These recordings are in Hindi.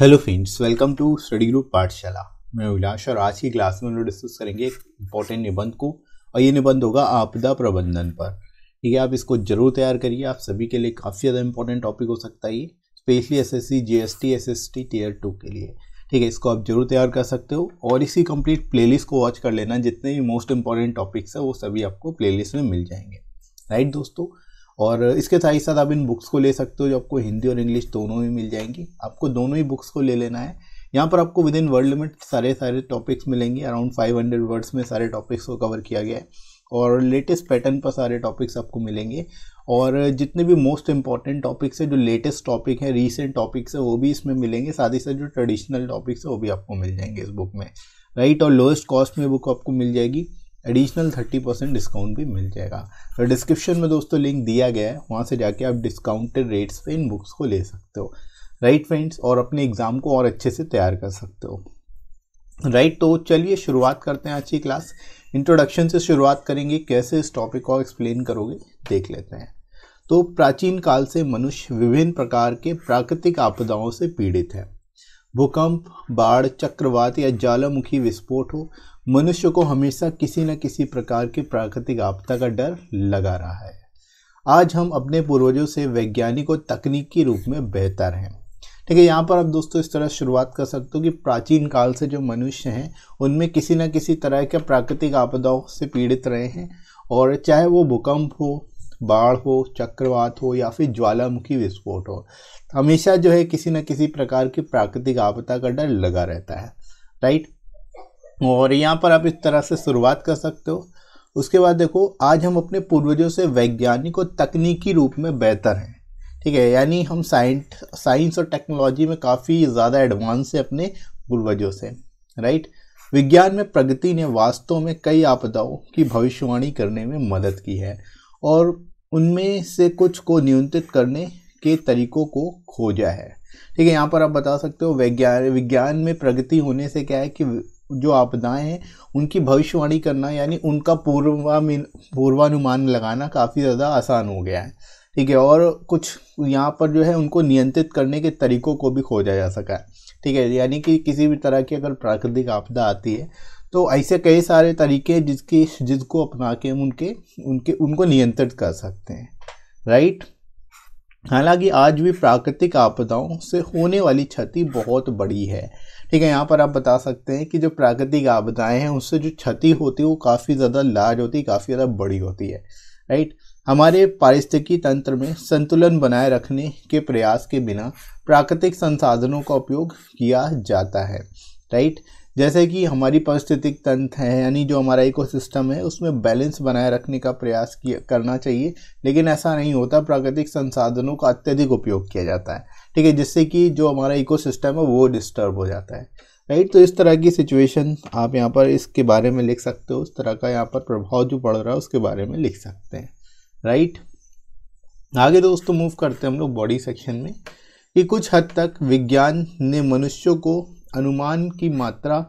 hello friends welcome to study group Pathshala मैं अभिलाष और आज की क्लास में हम लोग डिस्कस करेंगे एक इम्पॉर्टेंट निबंध को और ये निबंध होगा आपदा प्रबंधन पर ठीक है आप इसको जरूर तैयार करिए आप सभी के लिए काफ़ी ज़्यादा इंपॉर्टेंट टॉपिक हो सकता है ये specially S S C G S T S S T tier two के लिए ठीक है इसको आप जरूर तैयार कर सकते हो और इसी कम्प्लीट प्ले को वॉच कर लेना जितने भी मोस्ट इंपॉर्टेंट टॉपिक्स है वो सभी आपको प्ले में मिल जाएंगे राइट दोस्तों और इसके साथ ही साथ आप इन बुक्स को ले सकते हो जो आपको हिंदी और इंग्लिश दोनों ही मिल जाएंगी आपको दोनों ही बुक्स को ले लेना है यहाँ पर आपको विद इन वर्ल्ड लिमिट सारे सारे टॉपिक्स मिलेंगे अराउंड 500 वर्ड्स में सारे टॉपिक्स को कवर किया गया है और लेटेस्ट पैटर्न पर सारे टॉपिक्स आपको मिलेंगे और जितने भी मोस्ट इंपॉर्टेंट टॉपिक्स है जो लेटेस्ट टॉपिक है रीसेंट टॉपिक्स है वो भी इसमें मिलेंगे साथ ही साथ जो ट्रेडिशनल टॉपिक्स है वो भी आपको मिल जाएंगे इस बुक में राइट और लोएस्ट कॉस्ट में बुक आपको मिल जाएगी एडिशनल थर्टी परसेंट डिस्काउंट भी मिल जाएगा तो डिस्क्रिप्शन में दोस्तों लिंक दिया गया है वहाँ से जाके आप डिस्काउंटेड रेट्स पे इन बुक्स को ले सकते हो राइट फ्रेंड्स और अपने एग्ज़ाम को और अच्छे से तैयार कर सकते हो राइट तो चलिए शुरुआत करते हैं आज की क्लास इंट्रोडक्शन से शुरुआत करेंगे कैसे इस टॉपिक को एक्सप्लेन करोगे देख लेते हैं तो प्राचीन काल से मनुष्य विभिन्न प्रकार के प्राकृतिक आपदाओं से पीड़ित है भूकंप बाढ़ चक्रवात या ज्वालामुखी विस्फोट हो मनुष्य को हमेशा किसी न किसी प्रकार की प्राकृतिक आपदा का डर लगा रहा है आज हम अपने पूर्वजों से वैज्ञानिक और तकनीकी रूप में बेहतर हैं ठीक है यहाँ पर आप दोस्तों इस तरह शुरुआत कर सकते हो कि प्राचीन काल से जो मनुष्य हैं उनमें किसी न किसी तरह के प्राकृतिक आपदाओं से पीड़ित रहे हैं और चाहे वो भूकंप हो बाढ़ हो चक्रवात हो या फिर ज्वालामुखी विस्फोट हो हमेशा जो है किसी न किसी प्रकार की प्राकृतिक आपदा का डर लगा रहता है राइट और यहाँ पर आप इस तरह से शुरुआत कर सकते हो उसके बाद देखो आज हम अपने पूर्वजों से वैज्ञानिक और तकनीकी रूप में बेहतर हैं ठीक है यानी हम साइंट साइंस और टेक्नोलॉजी में काफ़ी ज़्यादा एडवांस है अपने पूर्वजों से राइट विज्ञान में प्रगति ने वास्तव में कई आपदाओं की भविष्यवाणी करने में मदद की है और उनमें से कुछ को नियंत्रित करने के तरीकों को खोजा है ठीक है यहाँ पर आप बता सकते हो वैज्ञान विज्ञान में प्रगति होने से क्या है कि जो आपदाएं हैं उनकी भविष्यवाणी करना यानी उनका पूर्वा पूर्वानुमान लगाना काफ़ी ज़्यादा आसान हो गया है ठीक है और कुछ यहाँ पर जो है उनको नियंत्रित करने के तरीकों को भी खोजा जा सका है ठीक है यानी कि किसी भी तरह की अगर प्राकृतिक आपदा आती है तो ऐसे कई सारे तरीके जिसकी जिसको अपना के हम उनके उनके उनको नियंत्रित कर सकते हैं राइट हालांकि आज भी प्राकृतिक आपदाओं से होने वाली क्षति बहुत बड़ी है ठीक है यहाँ पर आप बता सकते हैं कि जो प्राकृतिक आपदाएं हैं उससे जो क्षति होती है वो काफ़ी ज़्यादा लार्ज होती है काफ़ी ज़्यादा बड़ी होती है राइट हमारे पारिस्थितिकी तंत्र में संतुलन बनाए रखने के प्रयास के बिना प्राकृतिक संसाधनों का उपयोग किया जाता है राइट जैसे कि हमारी पारिस्थितिक तंत्र है यानी जो हमारा इकोसिस्टम है उसमें बैलेंस बनाए रखने का प्रयास किया करना चाहिए लेकिन ऐसा नहीं होता प्राकृतिक संसाधनों का अत्यधिक उपयोग किया जाता है ठीक है जिससे कि जो हमारा इकोसिस्टम है वो डिस्टर्ब हो जाता है राइट तो इस तरह की सिचुएशन आप यहाँ पर इसके बारे में लिख सकते हो उस तरह का यहाँ पर प्रभाव जो पड़ रहा है उसके बारे में लिख सकते हैं राइट आगे दोस्तों मूव करते हैं हम लोग बॉडी सेक्शन में कि कुछ हद तक विज्ञान ने मनुष्यों को अनुमान की मात्रा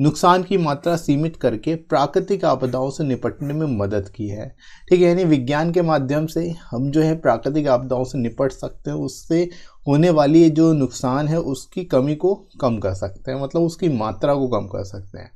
नुकसान की मात्रा सीमित करके प्राकृतिक आपदाओं से निपटने में मदद की है ठीक है यानी विज्ञान के माध्यम से हम जो है प्राकृतिक आपदाओं से निपट सकते हैं उससे होने वाली जो नुकसान है उसकी कमी को कम कर सकते हैं मतलब उसकी मात्रा को कम कर सकते हैं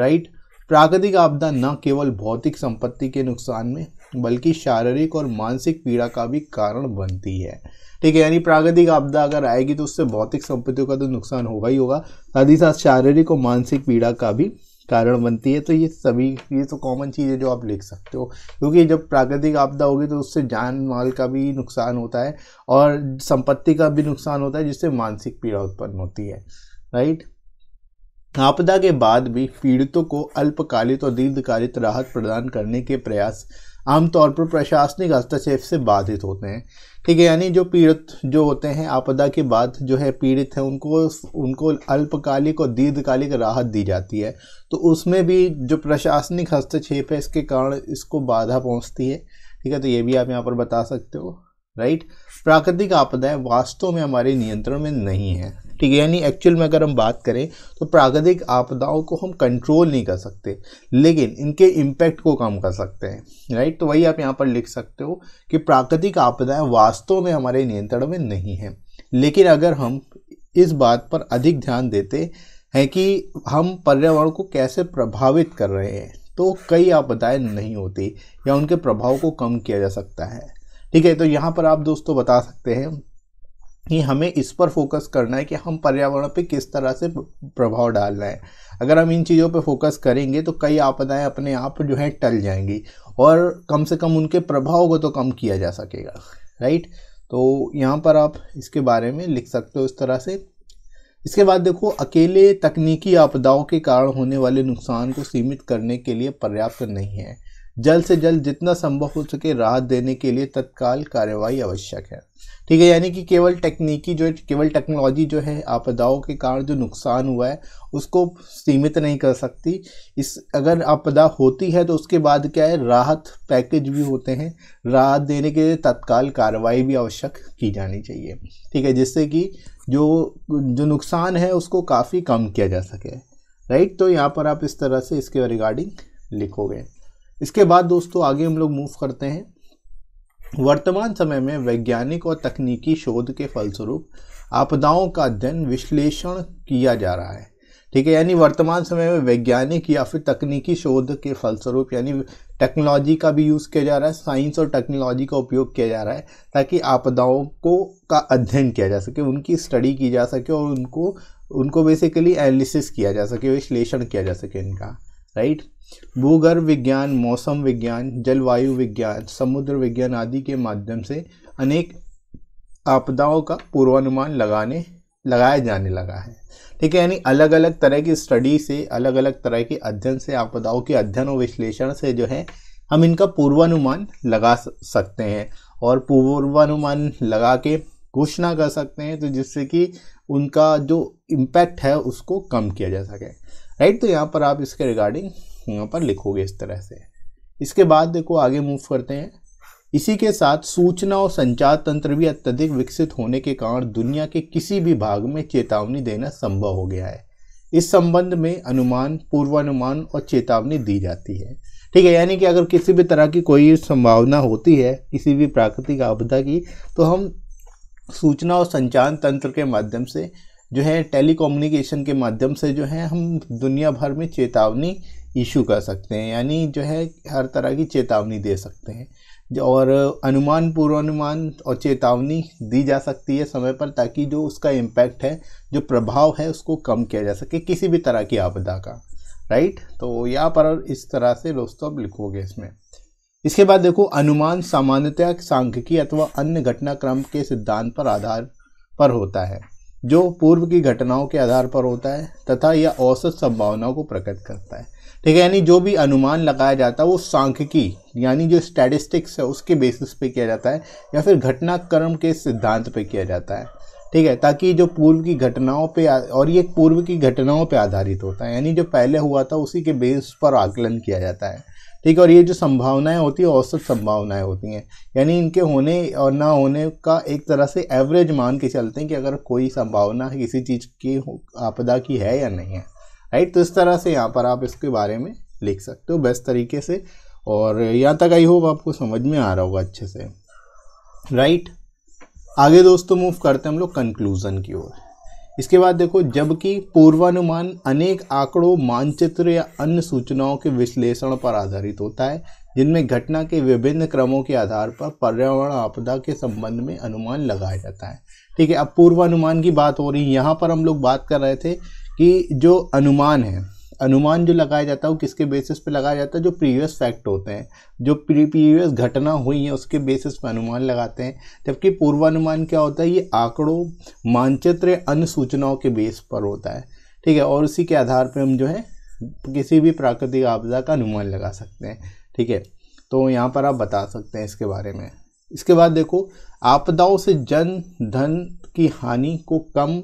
राइट प्राकृतिक आपदा न केवल भौतिक संपत्ति के नुकसान में बल्कि शारीरिक और मानसिक पीड़ा का भी कारण बनती है ठीक है यानी प्राकृतिक आपदा अगर आएगी तो उससे भौतिक संपत्तियों का तो नुकसान होगा ही होगा साथ ही साथ शारीरिक और मानसिक पीड़ा का भी कारण बनती है तो ये सभी ये तो कॉमन चीज़ है जो आप लिख सकते हो क्योंकि जब प्राकृतिक आपदा होगी तो उससे जान माल का भी नुकसान होता है और संपत्ति का भी नुकसान होता है जिससे मानसिक पीड़ा उत्पन्न होती है राइट आपदा के बाद भी पीड़ितों को अल्पकालित और दीर्घकालित राहत प्रदान करने के प्रयास आमतौर पर प्रशासनिक हस्तक्षेप से बाधित होते हैं ठीक है यानी जो पीड़ित जो होते हैं आपदा के बाद जो है पीड़ित हैं उनको उनको अल्पकालिक और दीर्घकालिक राहत दी जाती है तो उसमें भी जो प्रशासनिक हस्तक्षेप है इसके कारण इसको बाधा पहुंचती है ठीक है तो ये भी आप यहाँ पर बता सकते हो राइट प्राकृतिक आपदाएं वास्तव में हमारे नियंत्रण में नहीं है ठीक है यानी एक्चुअल में अगर हम बात करें तो प्राकृतिक आपदाओं को हम कंट्रोल नहीं कर सकते लेकिन इनके इम्पैक्ट को कम कर सकते हैं राइट तो वही आप यहाँ पर लिख सकते हो कि प्राकृतिक आपदाएँ वास्तव में हमारे नियंत्रण में नहीं हैं लेकिन अगर हम इस बात पर अधिक ध्यान देते हैं कि हम पर्यावरण को कैसे प्रभावित कर रहे हैं तो कई आपदाएं नहीं होती या उनके प्रभाव को कम किया जा सकता है ठीक है तो यहाँ पर आप दोस्तों बता सकते हैं कि हमें इस पर फोकस करना है कि हम पर्यावरण पे किस तरह से प्रभाव डाल रहे हैं अगर हम इन चीज़ों पे फोकस करेंगे तो कई आपदाएं अपने आप जो है टल जाएंगी और कम से कम उनके प्रभाव को तो कम किया जा सकेगा राइट तो यहाँ पर आप इसके बारे में लिख सकते हो इस तरह से इसके बाद देखो अकेले तकनीकी आपदाओं के कारण होने वाले नुकसान को सीमित करने के लिए पर्याप्त नहीं है जल्द से जल्द जितना संभव हो सके राहत देने के लिए तत्काल कार्रवाई आवश्यक है ठीक है यानी कि केवल टेक्निकी जो केवल टेक्नोलॉजी जो है आपदाओं के कारण जो नुकसान हुआ है उसको सीमित नहीं कर सकती इस अगर आपदा होती है तो उसके बाद क्या है राहत पैकेज भी होते हैं राहत देने के लिए तत्काल कार्रवाई भी आवश्यक की जानी चाहिए ठीक है जिससे कि जो जो नुकसान है उसको काफ़ी कम किया जा सके राइट तो यहाँ पर आप इस तरह से इसके रिगार्डिंग लिखोगे इसके बाद दोस्तों आगे हम लोग मूव करते हैं वर्तमान समय में वैज्ञानिक और तकनीकी शोध के फलस्वरूप आपदाओं का अध्ययन विश्लेषण किया जा रहा है ठीक है यानी वर्तमान समय में वैज्ञानिक या फिर तकनीकी शोध के फलस्वरूप यानी टेक्नोलॉजी का भी यूज़ किया जा रहा है साइंस और टेक्नोलॉजी का उपयोग किया जा रहा है ताकि आपदाओं को का अध्ययन किया जा सके उनकी स्टडी की जा सके और उनको उनको बेसिकली एनालिसिस किया जा सके विश्लेषण किया जा सके इनका राइट भूगर्भ विज्ञान मौसम विज्ञान जलवायु विज्ञान समुद्र विज्ञान आदि के माध्यम से अनेक आपदाओं का पूर्वानुमान लगाने लगाया जाने लगा है ठीक है यानी अलग अलग तरह की स्टडी से अलग अलग तरह के अध्ययन से आपदाओं के अध्ययन और विश्लेषण से जो है हम इनका पूर्वानुमान लगा सकते हैं और पूर्वानुमान लगा के घोषणा कर सकते हैं तो जिससे कि उनका जो इम्पैक्ट है उसको कम किया जा सके राइट तो यहाँ पर आप इसके रिगार्डिंग यहाँ पर लिखोगे इस तरह से इसके बाद देखो आगे मूव करते हैं इसी के साथ सूचना और संचार तंत्र भी अत्यधिक विकसित होने के कारण दुनिया के किसी भी भाग में चेतावनी देना संभव हो गया है इस संबंध में अनुमान पूर्वानुमान और चेतावनी दी जाती है ठीक है यानी कि अगर किसी भी तरह की कोई संभावना होती है किसी भी प्राकृतिक आपदा की तो हम सूचना और संचार तंत्र के माध्यम से जो है टेली के माध्यम से जो है हम दुनिया भर में चेतावनी इशू कर सकते हैं यानी जो है हर तरह की चेतावनी दे सकते हैं और अनुमान पूर्वानुमान और चेतावनी दी जा सकती है समय पर ताकि जो उसका इम्पैक्ट है जो प्रभाव है उसको कम किया जा सके किसी भी तरह की आपदा का राइट तो यहाँ पर इस तरह से दोस्तों आप लिखोगे इसमें इसके बाद देखो अनुमान सामान्यतया सांख्यिकी अथवा अन्य घटनाक्रम के सिद्धांत पर आधार पर होता है जो पूर्व की घटनाओं के आधार पर होता है तथा यह औसत संभावनाओं को प्रकट करता है ठीक है यानी जो भी अनुमान लगाया जाता है वो सांख्यिकी यानी जो स्टैटिस्टिक्स है उसके बेसिस पे किया जाता है या फिर घटनाक्रम के सिद्धांत पे किया जाता है ठीक है ताकि जो पूर्व की घटनाओं पे और ये पूर्व की घटनाओं पे आधारित होता है यानी जो पहले हुआ था उसी के बेस पर आकलन किया जाता है ठीक है और ये जो संभावनाएं होती हैं औसत संभावनाएं होती हैं यानी इनके होने और ना होने का एक तरह से एवरेज मान के चलते हैं कि अगर कोई संभावना किसी चीज़ की आपदा की है या नहीं है राइट तो इस तरह से यहाँ पर आप इसके बारे में लिख सकते हो बेस्ट तरीके से और यहाँ तक आई होप आपको समझ में आ रहा होगा अच्छे से राइट आगे दोस्तों मूव करते हैं हम लोग कंक्लूज़न की ओर इसके बाद देखो जबकि पूर्वानुमान अनेक आंकड़ों मानचित्र या अन्य सूचनाओं के विश्लेषण पर आधारित होता है जिनमें घटना के विभिन्न क्रमों के आधार पर पर्यावरण आपदा के संबंध में अनुमान लगाया जाता है ठीक है अब पूर्वानुमान की बात हो रही यहाँ पर हम लोग बात कर रहे थे कि जो अनुमान है अनुमान जो लगाया जाता है वो किसके बेसिस पे लगाया जाता है जो प्रीवियस फैक्ट होते हैं जो प्रीवियस घटना हुई है उसके बेसिस पे अनुमान लगाते हैं जबकि पूर्वानुमान क्या होता है ये आंकड़ों मानचित्र अन्य सूचनाओं के बेस पर होता है ठीक है और उसी के आधार पर हम जो है किसी भी प्राकृतिक आपदा का अनुमान लगा सकते हैं ठीक है तो यहाँ पर आप बता सकते हैं इसके बारे में इसके बाद देखो आपदाओं से जन धन की हानि को कम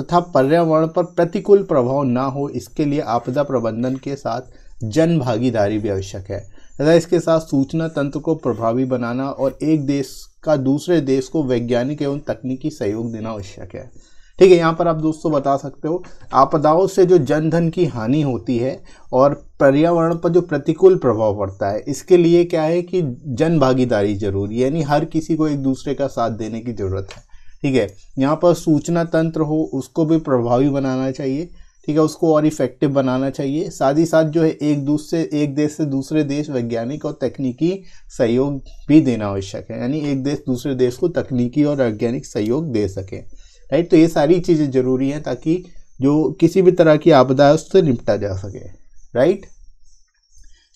तथा पर्यावरण पर प्रतिकूल प्रभाव ना हो इसके लिए आपदा प्रबंधन के साथ जन भागीदारी भी आवश्यक है तथा इसके साथ सूचना तंत्र को प्रभावी बनाना और एक देश का दूसरे देश को वैज्ञानिक एवं तकनीकी सहयोग देना आवश्यक है ठीक है यहाँ पर आप दोस्तों बता सकते हो आपदाओं से जो जनधन की हानि होती है और पर्यावरण पर जो प्रतिकूल प्रभाव पड़ता है इसके लिए क्या है कि जन भागीदारी जरूरी यानी हर किसी को एक दूसरे का साथ देने की ज़रूरत है ठीक है यहाँ पर सूचना तंत्र हो उसको भी प्रभावी बनाना चाहिए ठीक है उसको और इफेक्टिव बनाना चाहिए साथ ही साथ जो है एक दूसरे एक देश से दूसरे देश वैज्ञानिक और तकनीकी सहयोग भी देना आवश्यक है यानी एक देश दूसरे देश को तकनीकी और वैज्ञानिक सहयोग दे सके राइट तो ये सारी चीज़ें जरूरी हैं ताकि जो किसी भी तरह की आपदा है उससे निपटा जा सके राइट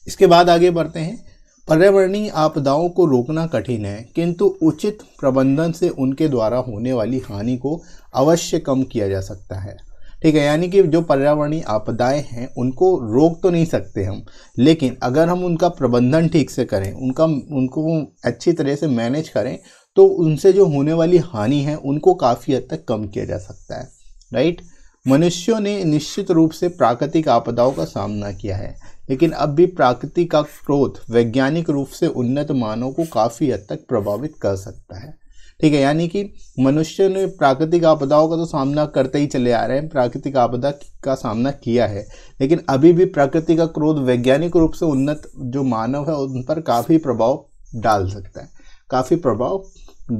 इसके बाद आगे बढ़ते हैं पर्यावरणीय आपदाओं को रोकना कठिन है किंतु उचित प्रबंधन से उनके द्वारा होने वाली हानि को अवश्य कम किया जा सकता है ठीक है यानी कि जो पर्यावरणीय आपदाएं हैं उनको रोक तो नहीं सकते हम लेकिन अगर हम उनका प्रबंधन ठीक से करें उनका उनको अच्छी तरह से मैनेज करें तो उनसे जो होने वाली हानि है उनको काफ़ी हद तक कम किया जा सकता है राइट मनुष्यों ने निश्चित रूप से प्राकृतिक आपदाओं का सामना किया है लेकिन अब भी प्राकृतिक का क्रोध वैज्ञानिक रूप से उन्नत मानव को काफ़ी हद तक प्रभावित कर सकता है ठीक है यानी कि मनुष्य ने प्राकृतिक आपदाओं का तो सामना करते ही चले आ रहे हैं प्राकृतिक आपदा का सामना किया है लेकिन अभी भी प्रकृति का क्रोध वैज्ञानिक रूप से उन्नत जो मानव है उन पर काफ़ी प्रभाव डाल सकता है काफ़ी प्रभाव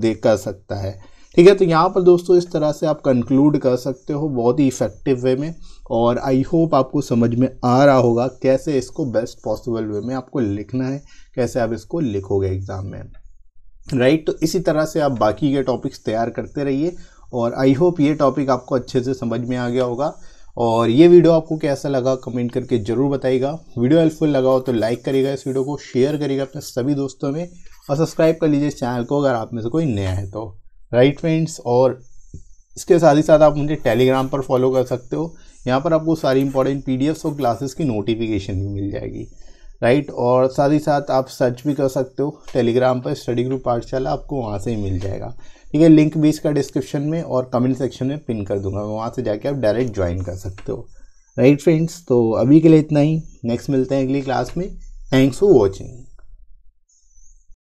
दे कर सकता है ठीक है तो यहाँ पर दोस्तों इस तरह से आप कंक्लूड कर सकते हो बहुत ही इफेक्टिव वे में और आई होप आपको समझ में आ रहा होगा कैसे इसको बेस्ट पॉसिबल वे में आपको लिखना है कैसे आप इसको लिखोगे एग्ज़ाम में राइट तो इसी तरह से आप बाकी के टॉपिक्स तैयार करते रहिए और आई होप ये टॉपिक आपको अच्छे से समझ में आ गया होगा और ये वीडियो आपको कैसा लगा कमेंट करके ज़रूर बताइएगा वीडियो हेल्पफुल लगा हो तो लाइक करिएगा इस वीडियो को शेयर करिएगा अपने सभी दोस्तों में और सब्सक्राइब कर लीजिए चैनल को अगर आप में से कोई नया है तो राइट फ्रेंड्स और इसके साथ ही साथ आप मुझे टेलीग्राम पर फॉलो कर सकते हो यहाँ पर आपको सारी इंपॉर्टेंट पी और क्लासेस की नोटिफिकेशन भी मिल जाएगी राइट और साथ ही साथ आप सर्च भी कर सकते हो टेलीग्राम पर स्टडी ग्रुप पाठशाला आपको वहाँ से ही मिल जाएगा ठीक है लिंक भी इसका डिस्क्रिप्शन में और कमेंट सेक्शन में पिन कर दूंगा वहाँ से जाके आप डायरेक्ट ज्वाइन कर सकते हो राइट फ्रेंड्स तो अभी के लिए इतना ही नेक्स्ट मिलते हैं अगली क्लास में थैंक्स फॉर वॉचिंग